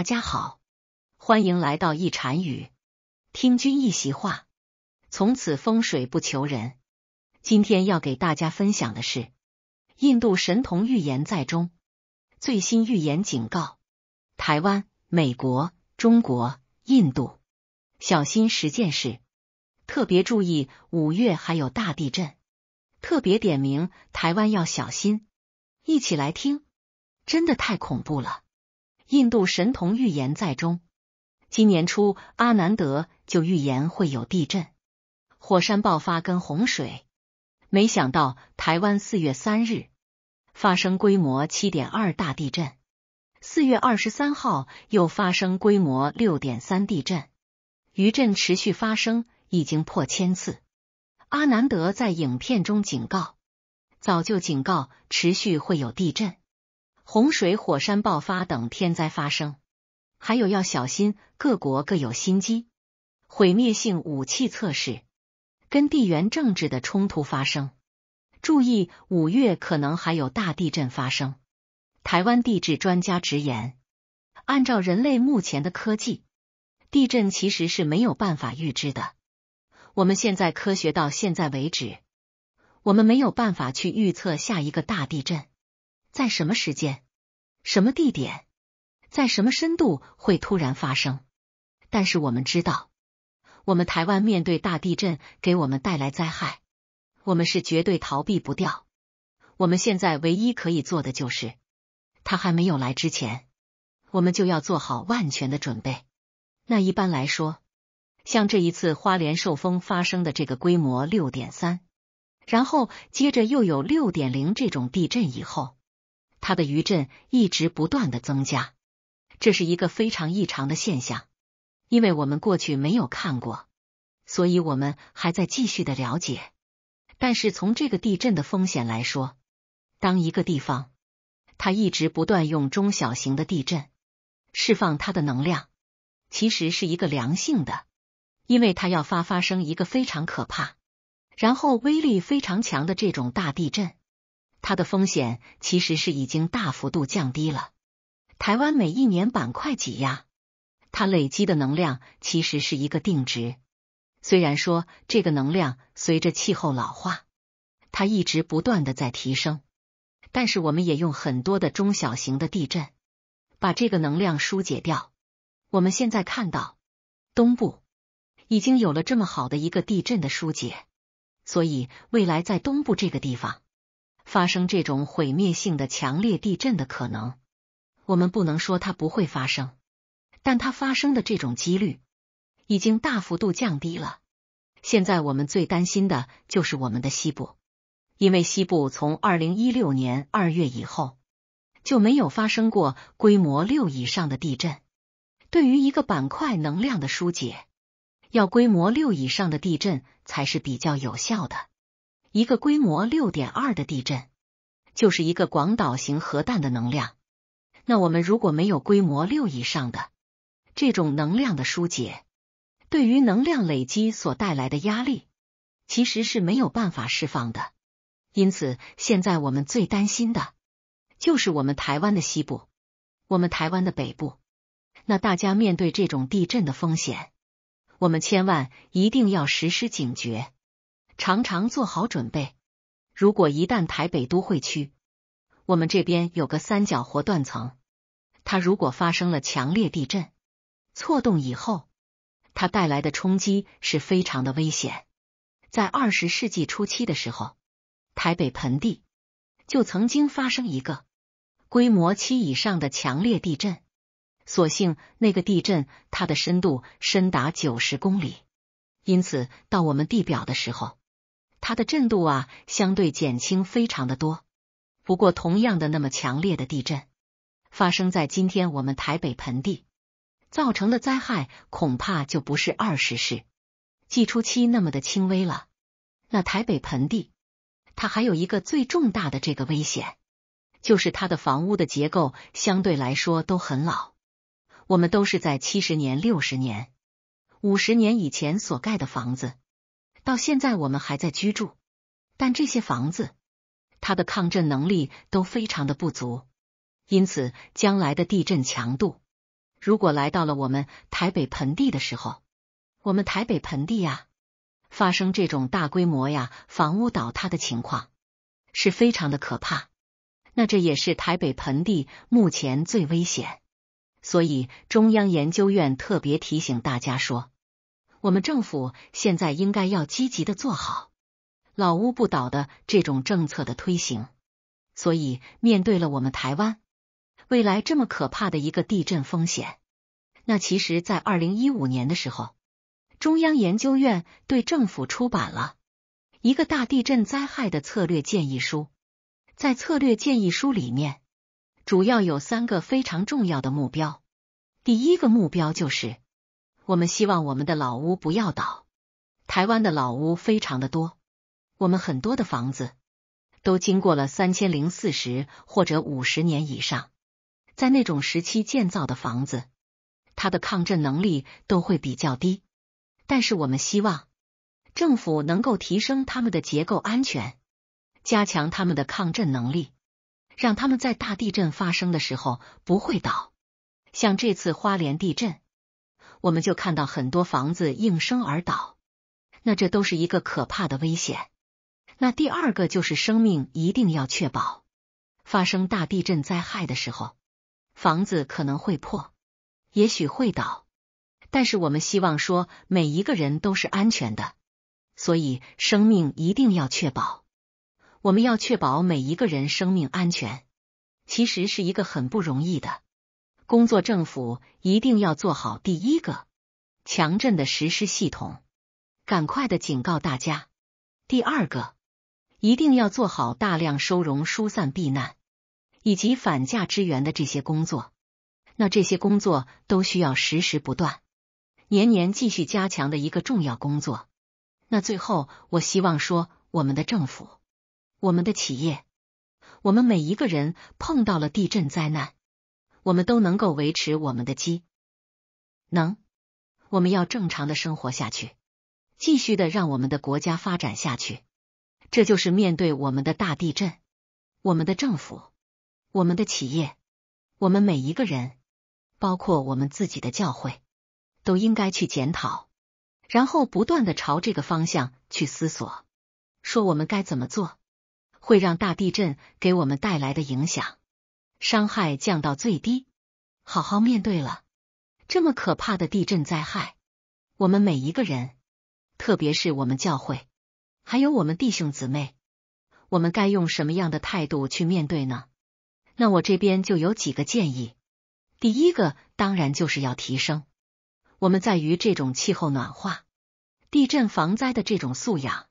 大家好，欢迎来到一禅语。听君一席话，从此风水不求人。今天要给大家分享的是印度神童预言在中最新预言警告：台湾、美国、中国、印度，小心十件事，特别注意五月还有大地震，特别点名台湾要小心。一起来听，真的太恐怖了。印度神童预言在中，今年初阿南德就预言会有地震、火山爆发跟洪水。没想到台湾四月三日发生规模七点二大地震，四月二十三号又发生规模六点三地震，余震持续发生已经破千次。阿南德在影片中警告，早就警告，持续会有地震。洪水、火山爆发等天灾发生，还有要小心各国各有心机，毁灭性武器测试跟地缘政治的冲突发生。注意，五月可能还有大地震发生。台湾地质专家直言，按照人类目前的科技，地震其实是没有办法预知的。我们现在科学到现在为止，我们没有办法去预测下一个大地震。在什么时间、什么地点、在什么深度会突然发生？但是我们知道，我们台湾面对大地震给我们带来灾害，我们是绝对逃避不掉。我们现在唯一可以做的就是，它还没有来之前，我们就要做好万全的准备。那一般来说，像这一次花莲寿丰发生的这个规模六点三，然后接着又有六点零这种地震以后。它的余震一直不断的增加，这是一个非常异常的现象，因为我们过去没有看过，所以我们还在继续的了解。但是从这个地震的风险来说，当一个地方它一直不断用中小型的地震释放它的能量，其实是一个良性的，因为它要发发生一个非常可怕、然后威力非常强的这种大地震。它的风险其实是已经大幅度降低了。台湾每一年板块挤压，它累积的能量其实是一个定值。虽然说这个能量随着气候老化，它一直不断的在提升，但是我们也用很多的中小型的地震把这个能量疏解掉。我们现在看到东部已经有了这么好的一个地震的疏解，所以未来在东部这个地方。发生这种毁灭性的强烈地震的可能，我们不能说它不会发生，但它发生的这种几率已经大幅度降低了。现在我们最担心的就是我们的西部，因为西部从二零一六年二月以后就没有发生过规模六以上的地震。对于一个板块能量的疏解，要规模六以上的地震才是比较有效的。一个规模六点二的地震，就是一个广岛型核弹的能量。那我们如果没有规模六以上的这种能量的疏解，对于能量累积所带来的压力，其实是没有办法释放的。因此，现在我们最担心的就是我们台湾的西部，我们台湾的北部。那大家面对这种地震的风险，我们千万一定要实施警觉。常常做好准备。如果一旦台北都会区，我们这边有个三角活断层，它如果发生了强烈地震错动以后，它带来的冲击是非常的危险。在二十世纪初期的时候，台北盆地就曾经发生一个规模七以上的强烈地震，所幸那个地震它的深度深达九十公里，因此到我们地表的时候。它的震度啊，相对减轻非常的多。不过，同样的那么强烈的地震发生在今天我们台北盆地，造成的灾害恐怕就不是二十世纪初期那么的轻微了。那台北盆地，它还有一个最重大的这个危险，就是它的房屋的结构相对来说都很老，我们都是在七十年、六十年、五十年以前所盖的房子。到现在，我们还在居住，但这些房子，它的抗震能力都非常的不足，因此，将来的地震强度，如果来到了我们台北盆地的时候，我们台北盆地呀，发生这种大规模呀房屋倒塌的情况，是非常的可怕。那这也是台北盆地目前最危险，所以中央研究院特别提醒大家说。我们政府现在应该要积极的做好“老屋不倒”的这种政策的推行，所以面对了我们台湾未来这么可怕的一个地震风险，那其实，在二零一五年的时候，中央研究院对政府出版了一个大地震灾害的策略建议书，在策略建议书里面，主要有三个非常重要的目标，第一个目标就是。我们希望我们的老屋不要倒。台湾的老屋非常的多，我们很多的房子都经过了三千零四十或者五十年以上，在那种时期建造的房子，它的抗震能力都会比较低。但是我们希望政府能够提升他们的结构安全，加强他们的抗震能力，让他们在大地震发生的时候不会倒。像这次花莲地震。我们就看到很多房子应声而倒，那这都是一个可怕的危险。那第二个就是生命一定要确保，发生大地震灾害的时候，房子可能会破，也许会倒，但是我们希望说每一个人都是安全的，所以生命一定要确保。我们要确保每一个人生命安全，其实是一个很不容易的。工作政府一定要做好第一个强震的实施系统，赶快的警告大家。第二个，一定要做好大量收容、疏散、避难以及反价支援的这些工作。那这些工作都需要时时不断、年年继续加强的一个重要工作。那最后，我希望说，我们的政府、我们的企业、我们每一个人碰到了地震灾难。我们都能够维持我们的机能，我们要正常的生活下去，继续的让我们的国家发展下去。这就是面对我们的大地震，我们的政府、我们的企业、我们每一个人，包括我们自己的教会，都应该去检讨，然后不断的朝这个方向去思索，说我们该怎么做，会让大地震给我们带来的影响。伤害降到最低，好好面对了这么可怕的地震灾害，我们每一个人，特别是我们教会，还有我们弟兄姊妹，我们该用什么样的态度去面对呢？那我这边就有几个建议，第一个当然就是要提升我们在于这种气候暖化、地震防灾的这种素养，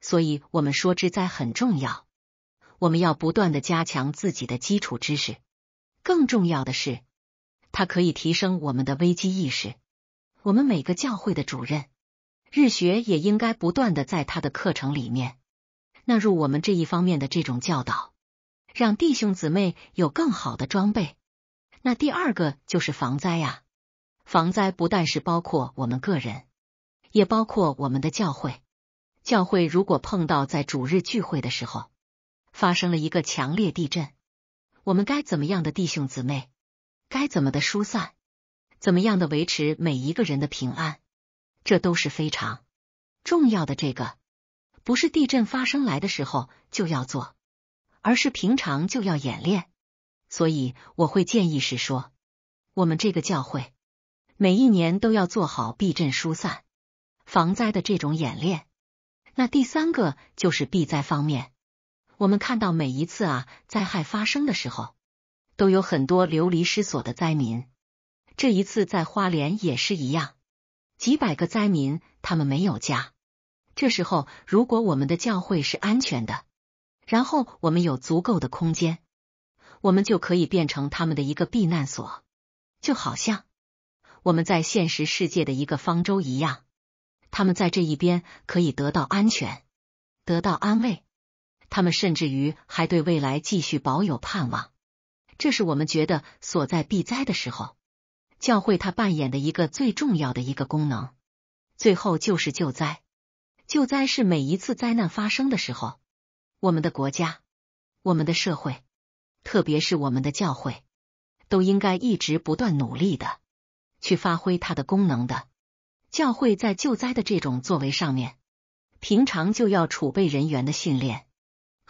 所以我们说之灾很重要。我们要不断的加强自己的基础知识，更重要的是，它可以提升我们的危机意识。我们每个教会的主任日学也应该不断的在他的课程里面纳入我们这一方面的这种教导，让弟兄姊妹有更好的装备。那第二个就是防灾呀，防灾不但是包括我们个人，也包括我们的教会。教会如果碰到在主日聚会的时候。发生了一个强烈地震，我们该怎么样的弟兄姊妹，该怎么的疏散，怎么样的维持每一个人的平安，这都是非常重要的。这个不是地震发生来的时候就要做，而是平常就要演练。所以我会建议是说，我们这个教会每一年都要做好地震疏散、防灾的这种演练。那第三个就是避灾方面。我们看到每一次啊灾害发生的时候，都有很多流离失所的灾民。这一次在花莲也是一样，几百个灾民，他们没有家。这时候，如果我们的教会是安全的，然后我们有足够的空间，我们就可以变成他们的一个避难所，就好像我们在现实世界的一个方舟一样。他们在这一边可以得到安全，得到安慰。他们甚至于还对未来继续保有盼望，这是我们觉得所在避灾的时候，教会它扮演的一个最重要的一个功能。最后就是救灾，救灾是每一次灾难发生的时候，我们的国家、我们的社会，特别是我们的教会，都应该一直不断努力的去发挥它的功能的。教会在救灾的这种作为上面，平常就要储备人员的训练。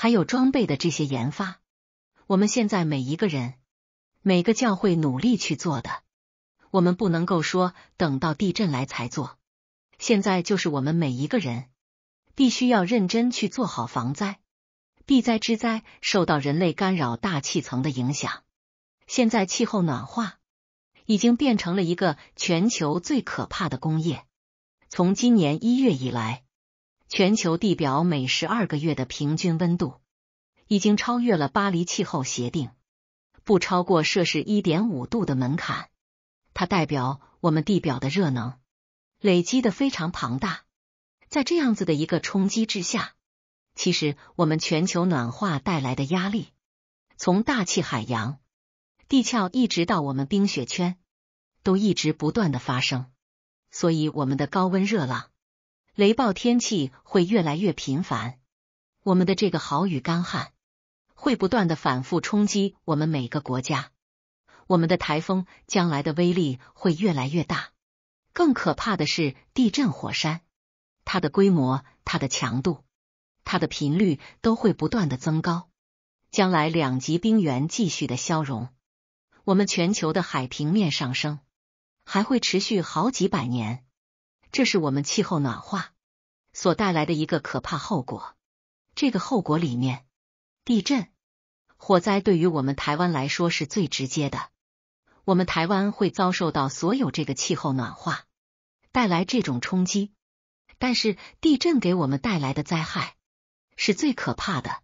还有装备的这些研发，我们现在每一个人、每个教会努力去做的。我们不能够说等到地震来才做，现在就是我们每一个人必须要认真去做好防灾、避灾之灾。受到人类干扰大气层的影响，现在气候暖化已经变成了一个全球最可怕的工业。从今年一月以来。全球地表每十二个月的平均温度已经超越了巴黎气候协定不超过摄氏一点五度的门槛。它代表我们地表的热能累积的非常庞大，在这样子的一个冲击之下，其实我们全球暖化带来的压力，从大气、海洋、地壳一直到我们冰雪圈，都一直不断的发生。所以，我们的高温热浪。雷暴天气会越来越频繁，我们的这个好雨干旱会不断的反复冲击我们每个国家，我们的台风将来的威力会越来越大。更可怕的是地震火山，它的规模、它的强度、它的频率都会不断的增高。将来两极冰原继续的消融，我们全球的海平面上升还会持续好几百年。这是我们气候暖化所带来的一个可怕后果。这个后果里面，地震、火灾对于我们台湾来说是最直接的。我们台湾会遭受到所有这个气候暖化带来这种冲击，但是地震给我们带来的灾害是最可怕的。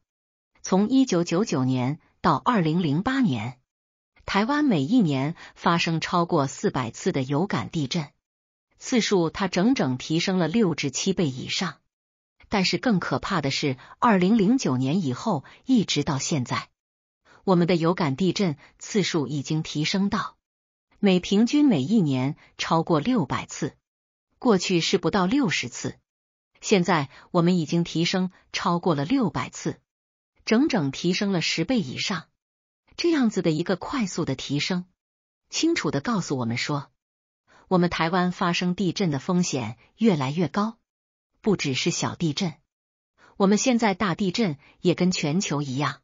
从一九九九年到二零零八年，台湾每一年发生超过四百次的有感地震。次数，它整整提升了六至七倍以上。但是更可怕的是，二零零九年以后一直到现在，我们的有感地震次数已经提升到每平均每一年超过六百次。过去是不到六十次，现在我们已经提升超过了六百次，整整提升了十倍以上。这样子的一个快速的提升，清楚的告诉我们说。我们台湾发生地震的风险越来越高，不只是小地震，我们现在大地震也跟全球一样，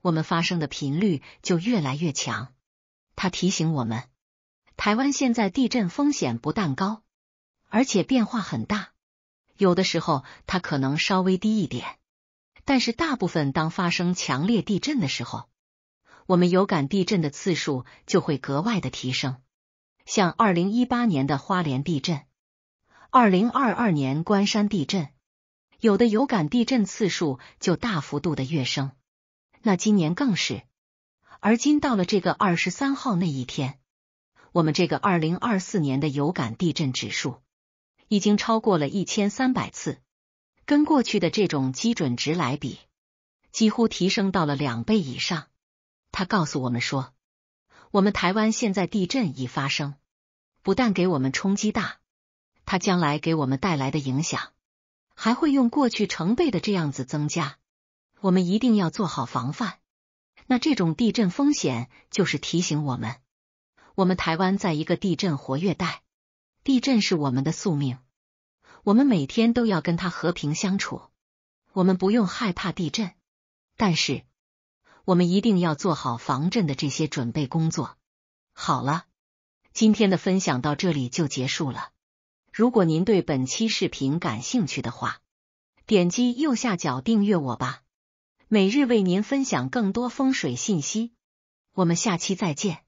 我们发生的频率就越来越强。他提醒我们，台湾现在地震风险不但高，而且变化很大。有的时候它可能稍微低一点，但是大部分当发生强烈地震的时候，我们有感地震的次数就会格外的提升。像二零一八年的花莲地震，二零二二年关山地震，有的有感地震次数就大幅度的跃升，那今年更是。而今到了这个二十三号那一天，我们这个二零二四年的有感地震指数已经超过了一千三百次，跟过去的这种基准值来比，几乎提升到了两倍以上。他告诉我们说。我们台湾现在地震已发生，不但给我们冲击大，它将来给我们带来的影响，还会用过去成倍的这样子增加。我们一定要做好防范。那这种地震风险就是提醒我们，我们台湾在一个地震活跃带，地震是我们的宿命，我们每天都要跟它和平相处，我们不用害怕地震，但是。我们一定要做好防震的这些准备工作。好了，今天的分享到这里就结束了。如果您对本期视频感兴趣的话，点击右下角订阅我吧，每日为您分享更多风水信息。我们下期再见。